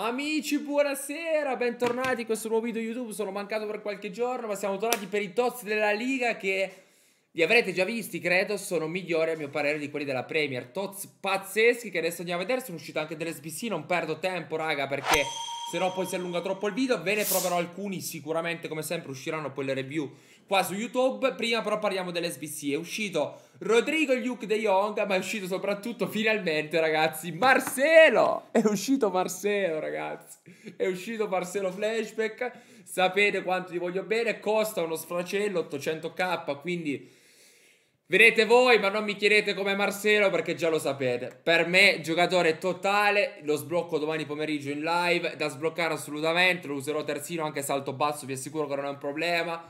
Amici, buonasera, bentornati in questo nuovo video YouTube, sono mancato per qualche giorno, ma siamo tornati per i tozzi della Liga che li avrete già visti, credo, sono migliori a mio parere di quelli della Premier. Tozzi pazzeschi che adesso andiamo a vedere, sono uscite anche dell'SBC, non perdo tempo raga perché se no poi si allunga troppo il video, ve ne proverò alcuni sicuramente come sempre usciranno poi le review qua su YouTube. Prima però parliamo dell'SBC. È uscito Rodrigo Luke De Jong, ma è uscito soprattutto finalmente, ragazzi, Marcelo! È uscito Marcelo, ragazzi. È uscito Marcelo Flashback. Sapete quanto ti voglio bene. Costa uno sfracello, 800k, quindi... Vedete voi, ma non mi chiedete come Marcelo perché già lo sapete. Per me, giocatore totale, lo sblocco domani pomeriggio in live, da sbloccare assolutamente, lo userò terzino anche salto basso, vi assicuro che non è un problema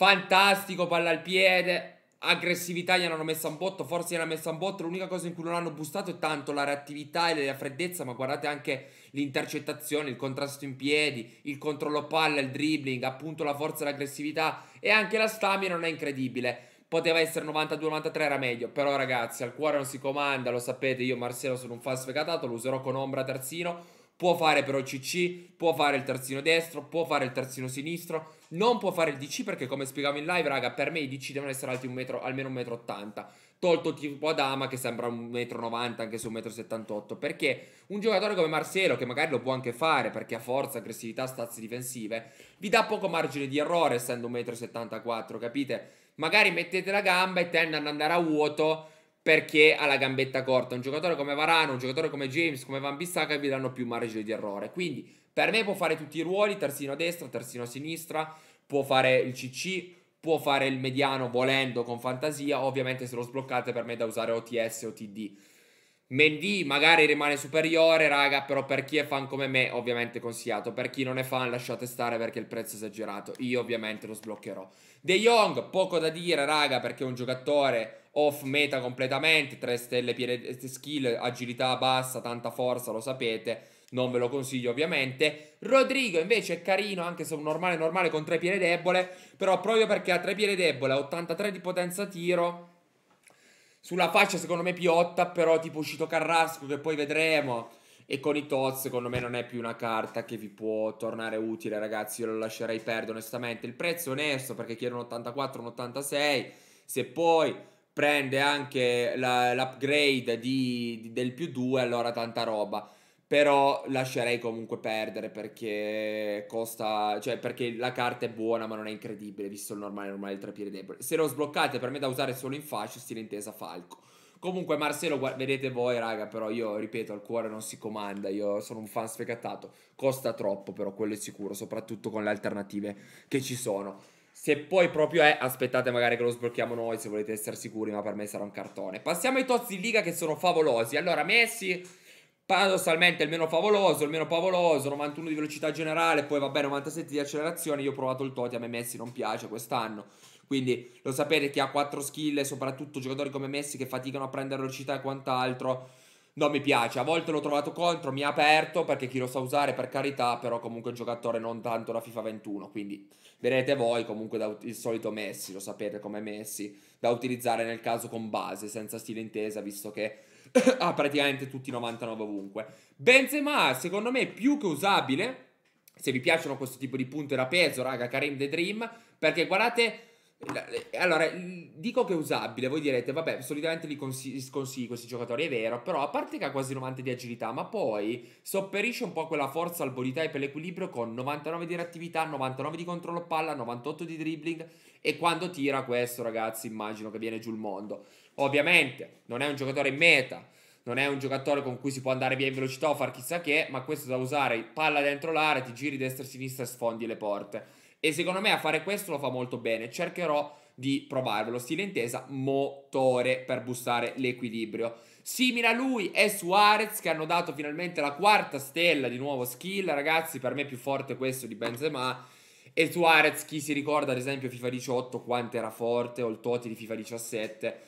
fantastico, palla al piede, aggressività gli hanno messa un botto, forse gli hanno messa un botto, l'unica cosa in cui non hanno bustato è tanto la reattività e la freddezza, ma guardate anche l'intercettazione, il contrasto in piedi, il controllo palla, il dribbling, appunto la forza e l'aggressività e anche la stamina non è incredibile. Poteva essere 92-93, era meglio, però ragazzi, al cuore non si comanda, lo sapete, io Marcello sono un fan sfegatato, lo userò con ombra terzino, Può fare però CC, può fare il terzino destro, può fare il terzino sinistro, non può fare il DC perché come spiegavo in live, raga, per me i DC devono essere alti un metro, almeno 1,80 m. Tolto tipo Adama che sembra 1,90 m anche su 1,78 m. Perché un giocatore come Marcelo, che magari lo può anche fare perché ha forza, aggressività, stazze difensive, vi dà poco margine di errore essendo 1,74 m, capite? Magari mettete la gamba e tende ad andare a vuoto perché ha la gambetta corta. Un giocatore come Varano, un giocatore come James, come Van Bissaka vi danno più margine di errore. Quindi per me può fare tutti i ruoli, terzino a destra, terzino a sinistra, può fare il CC, può fare il mediano volendo con fantasia, ovviamente se lo sbloccate per me è da usare OTS o TD. Mendy magari rimane superiore, raga, però per chi è fan come me ovviamente consigliato, per chi non è fan lasciate stare perché il prezzo è esagerato, io ovviamente lo sbloccherò. De Jong, poco da dire, raga, perché è un giocatore off meta completamente, 3 stelle piede skill, agilità bassa, tanta forza, lo sapete, non ve lo consiglio ovviamente. Rodrigo invece è carino, anche se un normale normale con tre piede debole, però proprio perché ha tre piede debole, 83 di potenza tiro sulla faccia secondo me Piotta, però tipo uscito Carrasco che poi vedremo. E con i Toz secondo me non è più una carta che vi può tornare utile ragazzi, io lo lascerei perdere onestamente. Il prezzo è onesto perché chiede un 84, un 86. Se poi prende anche l'upgrade di, del più 2 allora tanta roba. Però lascerei comunque perdere perché costa. Cioè, perché la carta è buona, ma non è incredibile, visto il normale, normale il trapire debole. Se lo sbloccate per me da usare solo in fascio, stile intesa falco. Comunque, Marcelo, vedete voi, raga, però io ripeto, al cuore non si comanda. Io sono un fan sfegatato. Costa troppo, però quello è sicuro, soprattutto con le alternative che ci sono. Se poi proprio è, aspettate magari che lo sblocchiamo noi se volete essere sicuri, ma per me sarà un cartone. Passiamo ai tozzi in liga che sono favolosi. Allora, Messi Paradossalmente il meno favoloso, il meno favoloso, 91 di velocità generale, poi vabbè 97 di accelerazione, io ho provato il Toti, a me Messi non piace quest'anno. Quindi lo sapete che ha 4 skill, soprattutto giocatori come Messi che faticano a prendere velocità e quant'altro, non mi piace. A volte l'ho trovato contro, mi ha aperto perché chi lo sa usare per carità, però comunque è un giocatore non tanto da FIFA 21, quindi vedrete voi comunque da, il solito Messi, lo sapete come Messi, da utilizzare nel caso con base, senza stile intesa, visto che ha ah, praticamente tutti i 99 ovunque. Benzema, secondo me, più che usabile. Se vi piacciono questo tipo di punte da peso, raga, Karim The Dream. Perché guardate, eh, allora, dico che è usabile, voi direte, vabbè, solitamente li consigli, sconsigli questi giocatori, è vero, però a parte che ha quasi 90 di agilità, ma poi sopperisce un po' quella forza al body type e l'equilibrio con 99 di reattività, 99 di controllo palla, 98 di dribbling e quando tira questo, ragazzi, immagino che viene giù il mondo. Ovviamente non è un giocatore in meta, non è un giocatore con cui si può andare via in velocità o far chissà che, ma questo da usare palla dentro l'area, ti giri destra e sinistra e sfondi le porte. E secondo me a fare questo lo fa molto bene. Cercherò di provarvelo. Stile intesa motore per bussare l'equilibrio. Simile a lui è Suarez che hanno dato finalmente la quarta stella di nuovo skill. Ragazzi, per me è più forte questo di Benzema. E Suarez, chi si ricorda ad esempio FIFA 18 quanto era forte, o il Toti di FIFA 17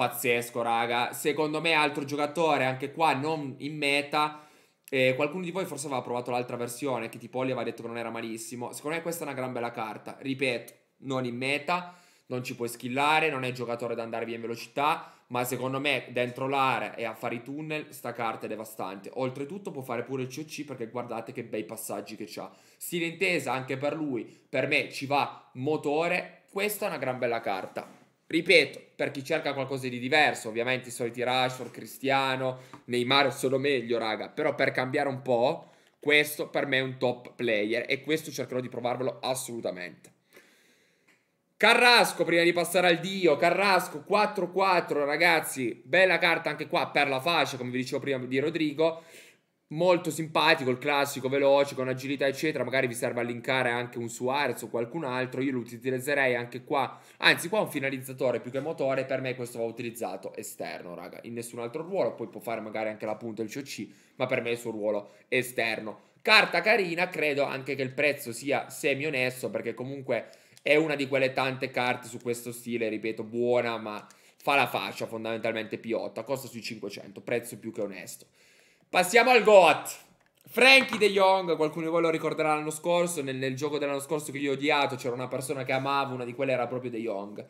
pazzesco, raga. Secondo me, altro giocatore, anche qua non in meta. Eh, qualcuno di voi forse aveva provato l'altra versione, che tipo Oli aveva detto che non era malissimo. Secondo me questa è una gran bella carta. Ripeto, non in meta, non ci puoi skillare, non è giocatore da andare via in velocità, ma secondo me dentro l'area e a fare i tunnel sta carta è devastante. Oltretutto può fare pure il COC perché guardate che bei passaggi che ha. Stile intesa anche per lui, per me ci va motore, questa è una gran bella carta. Ripeto, per chi cerca qualcosa di diverso, ovviamente i soliti Rashford, Cristiano, Neymar sono meglio, raga, però per cambiare un po', questo per me è un top player e questo cercherò di provarvelo assolutamente. Carrasco, prima di passare al Dio, Carrasco 4-4, ragazzi, bella carta anche qua per la fascia, come vi dicevo prima di Rodrigo molto simpatico, il classico, veloce, con agilità, eccetera. Magari vi serve a linkare anche un Suarez o qualcun altro. Io lo utilizzerei anche qua. Anzi, qua un finalizzatore più che motore. Per me questo va utilizzato esterno, raga. In nessun altro ruolo. Poi può fare magari anche la punta del COC, ma per me è il suo ruolo esterno. Carta carina, credo anche che il prezzo sia semi onesto, perché comunque è una di quelle tante carte su questo stile, ripeto, buona, ma fa la faccia fondamentalmente piotta. Costa sui 500, prezzo più che onesto. Passiamo al Goat. Frankie De Jong, qualcuno di voi lo ricorderà l'anno scorso, nel, nel gioco dell'anno scorso che io ho odiato c'era una persona che amavo, una di quelle era proprio De Jong.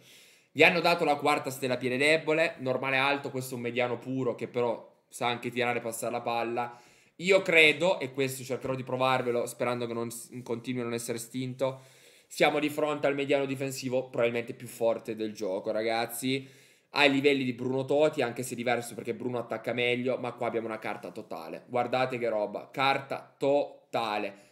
Gli hanno dato la quarta stella piede debole, normale alto, questo è un mediano puro che però sa anche tirare e passare la palla. Io credo, e questo cercherò di provarvelo sperando che non continui a non essere stinto siamo di fronte al mediano difensivo probabilmente più forte del gioco, ragazzi ai livelli di Bruno Toti, anche se diverso perché Bruno attacca meglio, ma qua abbiamo una carta totale. Guardate che roba, carta totale.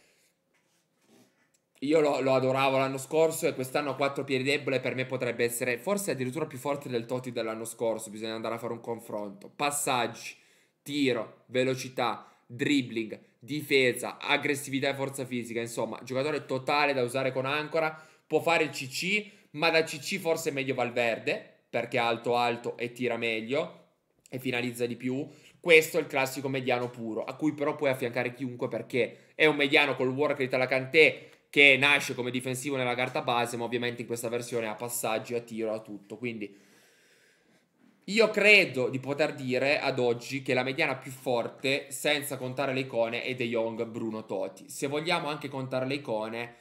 Io lo, lo adoravo l'anno scorso e quest'anno a 4 piedi debole per me potrebbe essere forse addirittura più forte del Toti dell'anno scorso, bisogna andare a fare un confronto. Passaggi, tiro, velocità, dribbling, difesa, aggressività e forza fisica, insomma, giocatore totale da usare con Ancora, può fare il CC, ma da CC forse è meglio Valverde, perché è alto alto e tira meglio e finalizza di più. Questo è il classico mediano puro, a cui però puoi affiancare chiunque perché è un mediano col work di Talacantè che nasce come difensivo nella carta base, ma ovviamente in questa versione ha passaggi, a tiro, a tutto. Quindi io credo di poter dire ad oggi che la mediana più forte, senza contare le icone, è De Jong Bruno Toti. Se vogliamo anche contare le icone,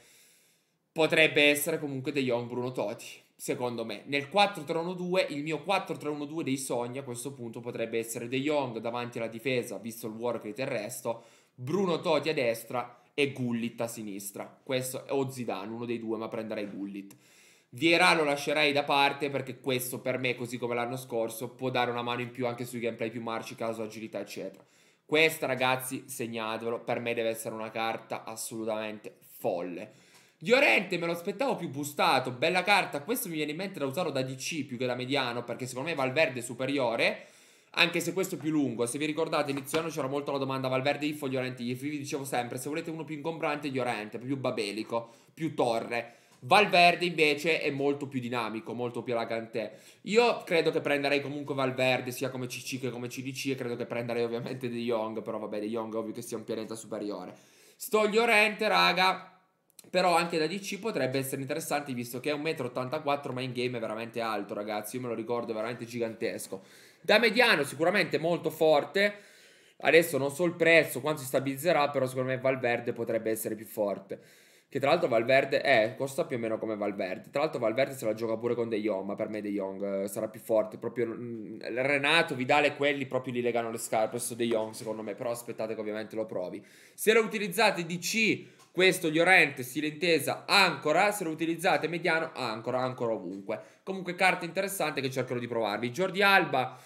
potrebbe essere comunque De Jong Bruno Toti secondo me. Nel 4-3-1-2, il mio 4-3-1-2 dei sogni a questo punto potrebbe essere De Jong davanti alla difesa, visto il workload e il resto, Bruno Toti a destra e Gullit a sinistra. Questo è o Zidane, uno dei due, ma prenderei Gullit. Vierà lo lascerei da parte perché questo per me, così come l'anno scorso, può dare una mano in più anche sui gameplay più marci, caso agilità, eccetera. Questa, ragazzi, segnatevelo, per me deve essere una carta assolutamente folle. Diorente me lo aspettavo più bustato, bella carta, questo mi viene in mente da usarlo da DC più che da mediano, perché secondo me Valverde è superiore, anche se questo è più lungo. Se vi ricordate, inizio anno c'era molto la domanda Valverde Ifo Diorente Ifo, vi dicevo sempre, se volete uno più ingombrante Diorente, più babelico, più torre. Valverde invece è molto più dinamico, molto più elegante. Io credo che prenderei comunque Valverde sia come CC che come CDC e credo che prenderei ovviamente De Jong, però vabbè De Jong è ovvio che sia un pianeta superiore. Sto Llorente, raga, però anche da DC potrebbe essere interessante visto che è 1,84 m ma in game è veramente alto ragazzi, io me lo ricordo è veramente gigantesco. Da mediano sicuramente molto forte, adesso non so il prezzo, quanto si stabilizzerà, però secondo me Valverde potrebbe essere più forte. Che tra l'altro Valverde è, eh, costa più o meno come Valverde. Tra l'altro Valverde se la gioca pure con De Jong, ma per me De Jong eh, sarà più forte. Proprio mm, Renato, Vidale, quelli proprio gli legano le scarpe. su De Jong secondo me, però aspettate che ovviamente lo provi. Se lo utilizzate DC, questo Llorente, Silentesa, ancora. Se lo utilizzate mediano, ancora, ancora ovunque. Comunque carta interessante che cercherò di provarvi. Jordi Alba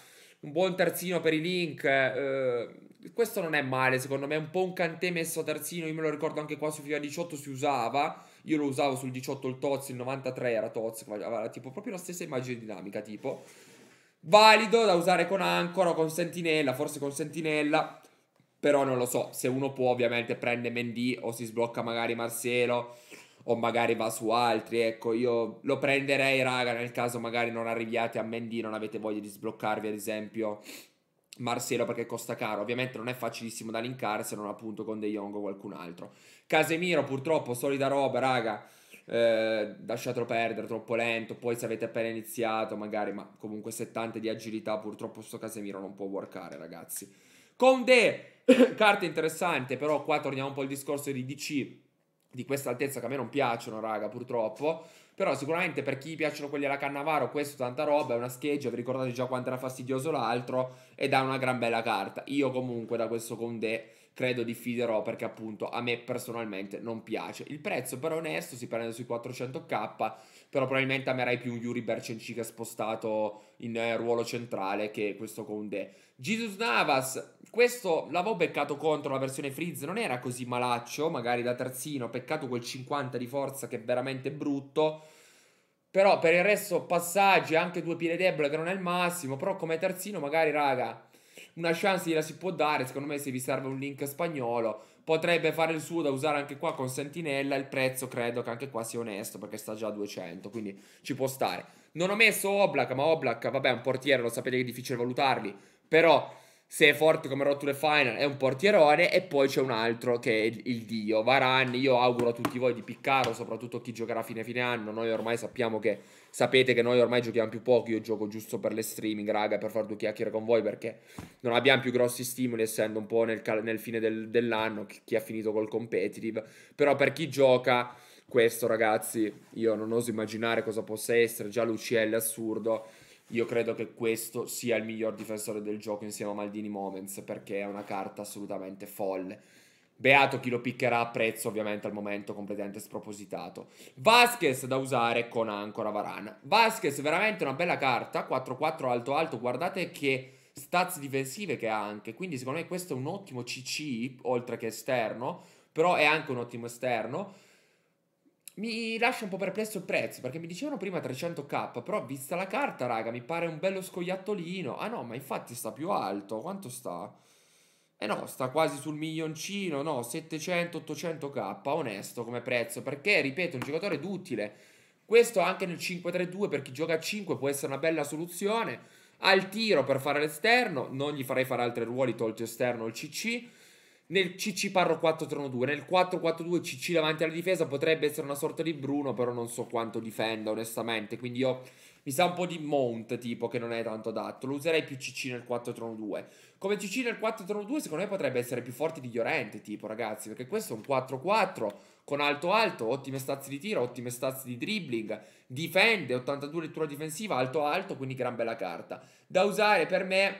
un buon terzino per i link. Eh, questo non è male, secondo me. È un po' un cantè messo a terzino. Io me lo ricordo anche qua su FIFA 18 si usava. Io lo usavo sul 18 il Toz, il 93 era Toz, aveva tipo proprio la stessa immagine dinamica, tipo. Valido da usare con Ancora o con Sentinella, forse con Sentinella. Però non lo so, se uno può ovviamente prende Mendy o si sblocca magari Marcelo o magari va su altri. Ecco, io lo prenderei, raga, nel caso magari non arriviate a Mendy, non avete voglia di sbloccarvi, ad esempio. Marcelo perché costa caro, ovviamente non è facilissimo da linkare se non appunto con De Jong o qualcun altro. Casemiro purtroppo solida roba, raga. Eh, lasciatelo perdere, troppo lento. Poi se avete appena iniziato, magari, ma comunque 70 di agilità, purtroppo sto Casemiro non può workare, ragazzi. Conde, carta interessante, però qua torniamo un po' al discorso di DC di questa altezza che a me non piacciono, raga, purtroppo. Però sicuramente per chi piacciono quelli alla Cannavaro, questo tanta roba, è una scheggia, vi ricordate già quanto era fastidioso l'altro, ed ha una gran bella carta. Io comunque da questo Condé credo diffiderò perché appunto a me personalmente non piace. Il prezzo però onesto, si prende sui 400k, però probabilmente amerei più un Yuri Bercencica spostato in eh, ruolo centrale che questo Conde. Jesus Navas, questo l'avevo beccato contro la versione Freeze, non era così malaccio, magari da terzino, peccato quel 50 di forza che è veramente brutto. Però per il resto passaggi, anche due pile debole che non è il massimo, però come terzino magari raga una chance gliela si può dare, secondo me se vi serve un link spagnolo potrebbe fare il suo da usare anche qua con Sentinella, il prezzo credo che anche qua sia onesto perché sta già a 200, quindi ci può stare. Non ho messo Oblak, ma Oblak, vabbè, è un portiere, lo sapete che è difficile valutarli, però se è forte come Road to the Final è un portierone e poi c'è un altro che è il, dio, Varane, io auguro a tutti voi di piccarlo, soprattutto chi giocherà a fine fine anno, noi ormai sappiamo che, sapete che noi ormai giochiamo più poco, io gioco giusto per le streaming raga, per fare due chiacchiere con voi perché non abbiamo più grossi stimoli essendo un po' nel, nel fine del, dell'anno chi ha finito col competitive, però per chi gioca questo ragazzi io non oso immaginare cosa possa essere, già l'UCL è assurdo, io credo che questo sia il miglior difensore del gioco insieme a Maldini Moments perché è una carta assolutamente folle. Beato chi lo piccherà a prezzo ovviamente al momento completamente spropositato. Vasquez da usare con ancora Varan. Vasquez veramente una bella carta, 4-4 alto alto, guardate che stazze difensive che ha anche, quindi secondo me questo è un ottimo CC oltre che esterno, però è anche un ottimo esterno. Mi lascia un po' perplesso il prezzo, perché mi dicevano prima 300k, però vista la carta, raga, mi pare un bello scoiattolino. Ah no, ma infatti sta più alto, quanto sta? Eh no, sta quasi sul milioncino, no, 700-800k, onesto come prezzo, perché, ripeto, è un giocatore d'utile. Questo anche nel 5-3-2 per chi gioca a 5 può essere una bella soluzione. Ha il tiro per fare l'esterno, non gli farei fare altri ruoli, tolto esterno o il CC nel CC Parro 4-3-2, nel 4-4-2 CC davanti alla difesa potrebbe essere una sorta di Bruno, però non so quanto difenda onestamente, quindi io mi sa un po' di Mount tipo che non è tanto adatto, lo userei più CC nel 4-3-2. Come CC nel 4-3-2 secondo me potrebbe essere più forte di Llorente tipo ragazzi, perché questo è un 4-4 con alto alto, ottime stazze di tiro, ottime stazze di dribbling, difende, 82 lettura difensiva, alto alto, quindi gran bella carta. Da usare per me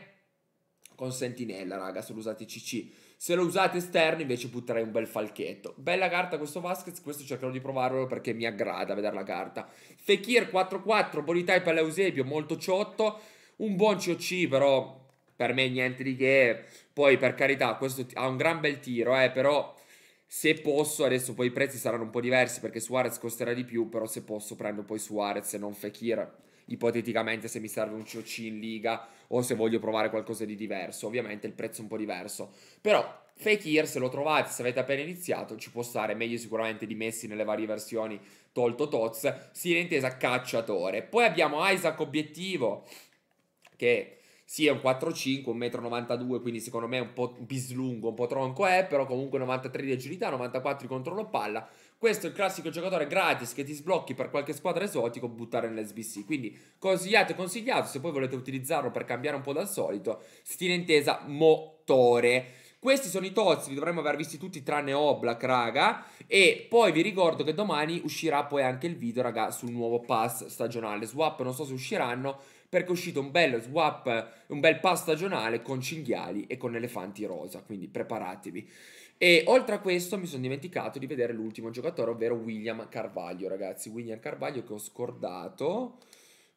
con Sentinella raga, se lo usate CC. Se lo usate esterno invece butterei un bel falchetto. Bella carta questo Vasquez, questo cercherò di provarlo perché mi aggrada vedere la carta. Fekir 4-4, Bonitai per l'Eusebio, molto ciotto. Un buon COC però per me niente di che. Poi per carità, questo ha un gran bel tiro, eh, però se posso, adesso poi i prezzi saranno un po' diversi perché Suarez costerà di più, però se posso prendo poi Suarez e non Fekir ipoteticamente se mi serve un COC in liga o se voglio provare qualcosa di diverso, ovviamente il prezzo è un po' diverso, però Fake Ear se lo trovate, se avete appena iniziato, ci può stare meglio sicuramente di Messi nelle varie versioni tolto Toz, si è intesa cacciatore. Poi abbiamo Isaac obiettivo che sì, è un 4.5, 5 1,92 m, quindi secondo me è un po' bislungo, un po' tronco è, eh, però comunque 93 di agilità, 94 di controllo palla, questo è il classico giocatore gratis che ti sblocchi per qualche squadra esotico buttare nell'SBC. Quindi consigliato e consigliato, se poi volete utilizzarlo per cambiare un po' dal solito, stile intesa motore. Questi sono i tozzi, li dovremmo aver visti tutti tranne Oblak, raga. E poi vi ricordo che domani uscirà poi anche il video, raga, sul nuovo pass stagionale. Swap non so se usciranno, perché è uscito un bel swap, un bel pass stagionale con cinghiali e con elefanti rosa, quindi preparatevi. E oltre a questo mi sono dimenticato di vedere l'ultimo giocatore, ovvero William Carvaglio, ragazzi. William Carvaglio che ho scordato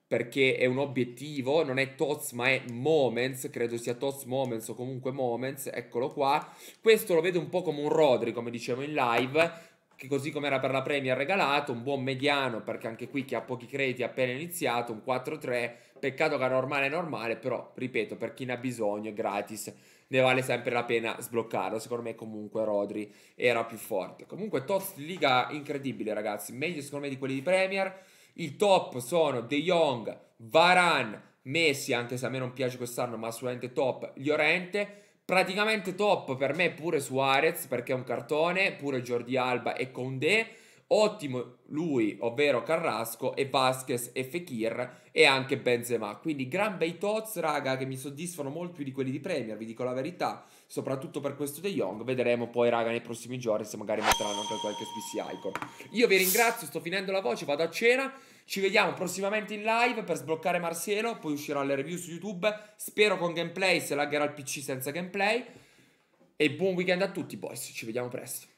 perché è un obiettivo, non è Tots ma è Moments, credo sia Tots Moments o comunque Moments, eccolo qua. Questo lo vedo un po' come un Rodri, come dicevo in live, che così come era per la Premier regalato, un buon mediano perché anche qui chi ha pochi crediti ha appena iniziato, un 4-3, peccato che a normale è normale, però ripeto, per chi ne ha bisogno è gratis ne vale sempre la pena sbloccarlo. Secondo me comunque Rodri era più forte. Comunque top di liga incredibile ragazzi, meglio secondo me di quelli di Premier. Il top sono De Jong, Varan, Messi, anche se a me non piace quest'anno, ma assolutamente top, Llorente. Praticamente top per me pure Suarez perché è un cartone, pure Jordi Alba e Condé Ottimo lui, ovvero Carrasco e Vasquez e Fekir e anche Benzema. Quindi gran bei tots, raga, che mi soddisfano molto più di quelli di Premier, vi dico la verità, soprattutto per questo De Jong. Vedremo poi, raga, nei prossimi giorni se magari metteranno anche qualche SPC Icon. Io vi ringrazio, sto finendo la voce, vado a cena. Ci vediamo prossimamente in live per sbloccare Marsielo, poi uscirò le review su YouTube, spero con gameplay, se laggerà il PC senza gameplay. E buon weekend a tutti, boys, ci vediamo presto.